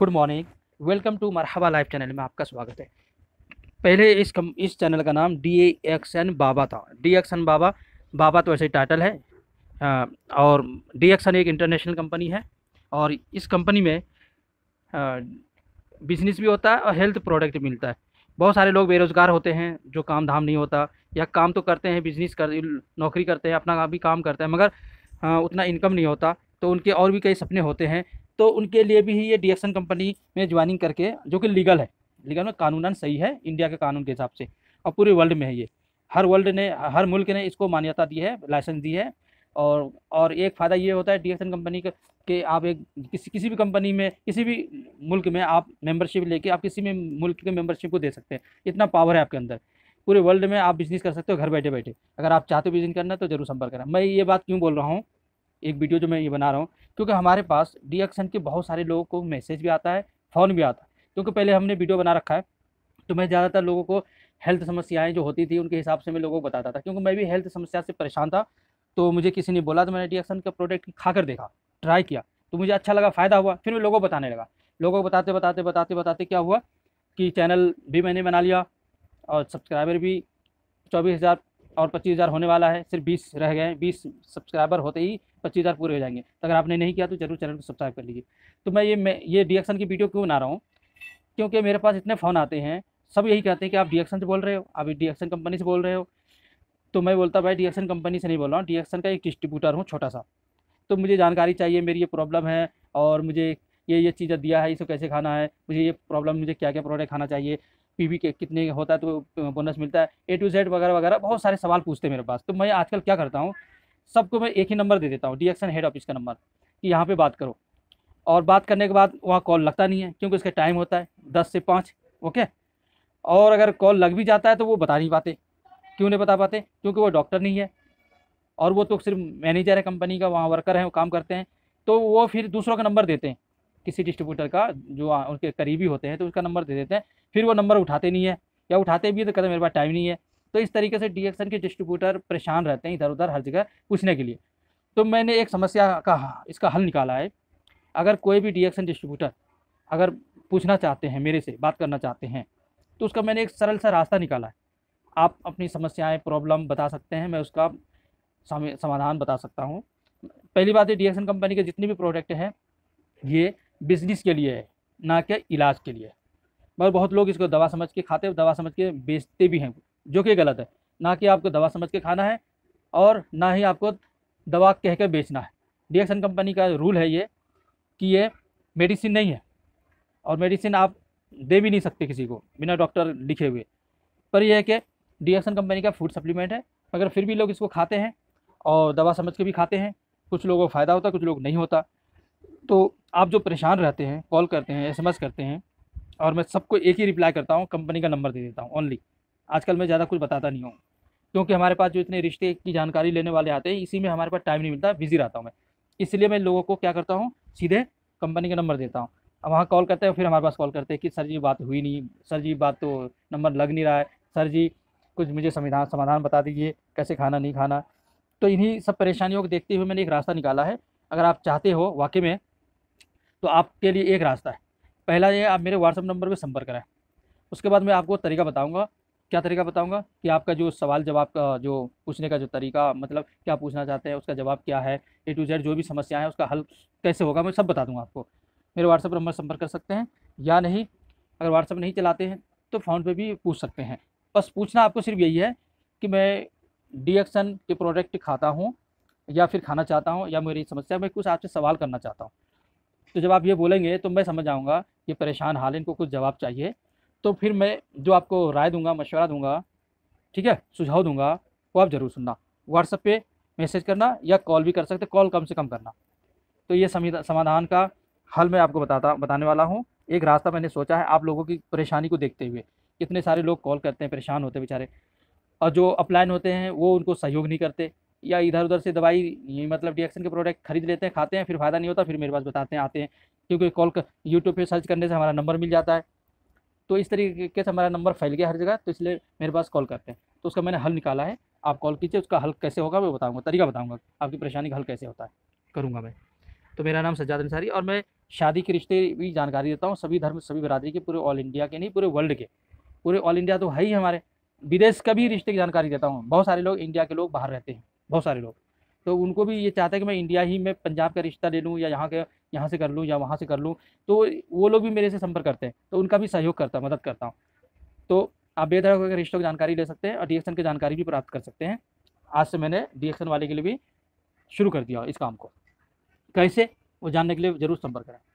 good morning welcome to Marhaba live channel में आपका स्वागत है पहले इस कम इस चैनल का नाम डी एक्स एन बाबा था डी एक्स एन बाबा बाबा तो वैसे ही टाइटल है और डी एक्स एन एक इंटरनेशनल कंपनी है और इस कंपनी में बिजनेस भी होता है और हेल्थ प्रोडक्ट मिलता है बहुत सारे लोग बेरोज़गार होते हैं जो काम धाम नहीं होता या काम तो करते हैं बिजनेस कर नौकरी करते हैं अपना भी काम करते हैं मगर उतना इनकम नहीं होता तो उनके और भी कई सपने होते हैं तो उनके लिए भी ये डी कंपनी में ज्वाइनिंग करके जो कि लीगल है लीगल में कानूनन सही है इंडिया के कानून के हिसाब से और पूरे वर्ल्ड में है ये हर वर्ल्ड ने हर मुल्क ने इसको मान्यता दी है लाइसेंस दी है और और एक फ़ायदा ये होता है डी कंपनी का कि आप एक किसी किसी भी कंपनी में किसी भी मुल्क में आप मेंबरशिप लेके आप किसी भी मुल्क के मेंबरशिप को दे सकते हैं इतना पावर है आपके अंदर पूरे वर्ल्ड में आप बिजनेस कर सकते हो घर बैठे बैठे अगर आप चाहते हो बिजनेस करना तो जरूर संपर्क करें मैं ये बात क्यों बोल रहा हूँ एक वीडियो जो मैं ये बना रहा हूँ क्योंकि हमारे पास डी एक्शन के बहुत सारे लोगों को मैसेज भी आता है फ़ोन भी आता है क्योंकि पहले हमने वीडियो बना रखा है तो मैं ज़्यादातर लोगों को हेल्थ समस्याएं जो होती थी उनके हिसाब से मैं लोगों को बताता था क्योंकि मैं भी हेल्थ समस्या से परेशान था तो मुझे किसी ने बोला तो मैंने डी एक्शन का प्रोडक्ट खा कर देखा ट्राई किया तो मुझे अच्छा लगा फ़ायदा हुआ फिर मैं लोगों को बताने लगा लोगों को बताते बताते बताते बताते क्या हुआ कि चैनल भी मैंने बना लिया और सब्सक्राइबर भी चौबीस हज़ार और पच्चीस हज़ार होने वाला है सिर्फ बीस रह गए बीस सब्सक्राइबर होते ही पच्चीस हज़ार पूरे हो जाएंगे तो अगर आपने नहीं किया तो जरूर चैनल को सब्सक्राइब कर लीजिए तो मैं ये मैं ये डिएक्शन की वीडियो क्यों बना रहा हूँ क्योंकि मेरे पास इतने फ़ोन आते हैं सब यही कहते हैं कि आप डिएक्शन से बोल रहे हो आप डिएक्शन कंपनी से बोल रहे हो तो मैं बोलता भाई डिएक्शन कंपनी से नहीं बोल रहा हूँ डिएक्शन का एक डिस्ट्रीब्यूटर हूँ छोटा सा तो मुझे जानकारी चाहिए मेरी ये प्रॉब्लम है और मुझे ये ये चीज़ें दिया है इसको कैसे खाना है मुझे ये प्रॉब्लम मुझे क्या क्या प्रोडक्ट खाना चाहिए पीवी के कितने होता है तो बोनस मिलता है ए टू जेड वगैरह वगैरह बहुत सारे सवाल पूछते हैं मेरे पास तो मैं आजकल क्या करता हूँ सबको मैं एक ही नंबर दे देता हूँ एक्सन हेड ऑफिस का नंबर कि यहाँ पे बात करो और बात करने के बाद वहाँ कॉल लगता नहीं है क्योंकि उसका टाइम होता है दस से पाँच ओके और अगर कॉल लग भी जाता है तो वो बता नहीं पाते क्यों नहीं बता पाते क्योंकि वो डॉक्टर नहीं है और वो तो सिर्फ मैनेजर है कंपनी का वहाँ वर्कर है वो काम करते हैं तो वो फिर दूसरों का नंबर देते हैं किसी डिस्ट्रीब्यूटर का जो उनके करीबी होते हैं तो उसका नंबर दे देते हैं फिर वो नंबर उठाते नहीं है या उठाते भी है तो कहते मेरे पास टाइम नहीं है तो इस तरीके से डी के डिस्ट्रीब्यूटर परेशान रहते हैं इधर उधर हर जगह पूछने के लिए तो मैंने एक समस्या का इसका हल निकाला है अगर कोई भी डी डिस्ट्रीब्यूटर अगर पूछना चाहते हैं मेरे से बात करना चाहते हैं तो उसका मैंने एक सरल सा रास्ता निकाला है आप अपनी समस्याएं प्रॉब्लम बता सकते हैं मैं उसका समाधान बता सकता हूँ पहली बात है डी कंपनी के जितने भी प्रोडक्ट हैं ये बिजनेस के लिए है ना कि इलाज के लिए मगर बहुत लोग इसको दवा समझ के खाते दवा समझ के बेचते भी हैं जो कि गलत है ना कि आपको दवा समझ के खाना है और ना ही आपको दवा कह के बेचना है डीएक्सन कंपनी का रूल है ये कि ये मेडिसिन नहीं है और मेडिसिन आप दे भी नहीं सकते किसी को बिना डॉक्टर लिखे हुए पर यह है कि डीएक्सन कंपनी का फूड सप्लीमेंट है मगर फिर भी लोग इसको खाते हैं और दवा समझ के भी खाते हैं कुछ लोगों को फ़ायदा होता कुछ लोग नहीं होता तो आप जो परेशान रहते हैं कॉल करते हैं एस करते हैं और मैं सबको एक ही रिप्लाई करता हूँ कंपनी का नंबर दे देता हूँ ओनली आजकल मैं ज़्यादा कुछ बताता नहीं हूँ क्योंकि हमारे पास जो इतने रिश्ते की जानकारी लेने वाले आते हैं इसी में हमारे पास टाइम नहीं मिलता बिजी रहता हूँ मैं इसलिए मैं लोगों को क्या करता हूँ सीधे कंपनी का नंबर देता हूँ अब वहाँ कॉल करते हैं फिर हमारे पास कॉल करते हैं कि सर जी बात हुई नहीं सर जी बात तो नंबर लग नहीं रहा है सर जी कुछ मुझे संविधान समाधान बता दीजिए कैसे खाना नहीं खाना तो इन्हीं सब परेशानियों को देखते हुए मैंने एक रास्ता निकाला है अगर आप चाहते हो वाकई में तो आपके लिए एक रास्ता है पहला ये आप मेरे व्हाट्सअप नंबर पर संपर्क करें उसके बाद मैं आपको तरीका बताऊँगा क्या तरीका बताऊंगा कि आपका जो सवाल जवाब का जो पूछने का जो तरीका मतलब क्या पूछना चाहते हैं उसका जवाब क्या है ए टू जेड जो भी समस्या है उसका हल कैसे होगा मैं सब बता दूंगा आपको मेरे व्हाट्सअप नंबर संपर्क कर सकते हैं या नहीं अगर व्हाट्सअप नहीं चलाते हैं तो फ़ोन पे भी पूछ सकते हैं बस पूछना आपको सिर्फ यही है कि मैं डी के प्रोडक्ट खाता हूँ या फिर खाना चाहता हूँ या मेरी समस्या मैं कुछ आपसे सवाल करना चाहता हूँ तो जब आप ये बोलेंगे तो मैं समझ आऊँगा ये परेशान हाल इनको कुछ जवाब चाहिए तो फिर मैं जो आपको राय दूंगा मशवरा दूंगा ठीक है सुझाव दूंगा वो आप ज़रूर सुनना व्हाट्सएप पे मैसेज करना या कॉल भी कर सकते कॉल कम से कम करना तो ये समाधान का हल मैं आपको बताता बताने वाला हूँ एक रास्ता मैंने सोचा है आप लोगों की परेशानी को देखते हुए कितने सारे लोग कॉल करते हैं परेशान होते बेचारे और जो अपलाइन होते हैं वो उनको सहयोग नहीं करते या इधर उधर से दवाई मतलब डिएक्शन के प्रोडक्ट खरीद लेते हैं खाते हैं फिर फ़ायदा नहीं होता फिर मेरे पास बताते हैं आते हैं क्योंकि कॉल कर यूट्यूब पर सर्च करने से हमारा नंबर मिल जाता है तो इस तरीके से हमारा नंबर फैल गया हर जगह तो इसलिए मेरे पास कॉल करते हैं तो उसका मैंने हल निकाला है आप कॉल कीजिए उसका हल कैसे होगा मैं बताऊँगा तरीका बताऊँगा आपकी परेशानी का हल कैसे होता है करूँगा मैं तो मेरा नाम सज्जाद अंसारी और मैं शादी के रिश्ते भी जानकारी देता हूँ सभी धर्म सभी बरादरी के पूरे ऑल इंडिया के नहीं पूरे वर्ल्ड के पूरे ऑल इंडिया तो है ही हमारे विदेश का भी रिश्ते की जानकारी देता हूँ बहुत सारे लोग इंडिया के लोग बाहर रहते हैं बहुत सारे लोग तो उनको भी ये चाहता है कि मैं इंडिया ही में पंजाब का रिश्ता ले लूँ या यहाँ के यहाँ से कर लूँ या वहाँ से कर लूँ तो वो लोग भी मेरे से संपर्क करते हैं तो उनका भी सहयोग करता मदद करता हूँ तो आप बेहतर होकर रिश्तों की जानकारी ले सकते हैं और डी की जानकारी भी प्राप्त कर सकते हैं आज से मैंने डी वाले के लिए भी शुरू कर दिया इस काम को कैसे वो जानने के लिए ज़रूर संपर्क करें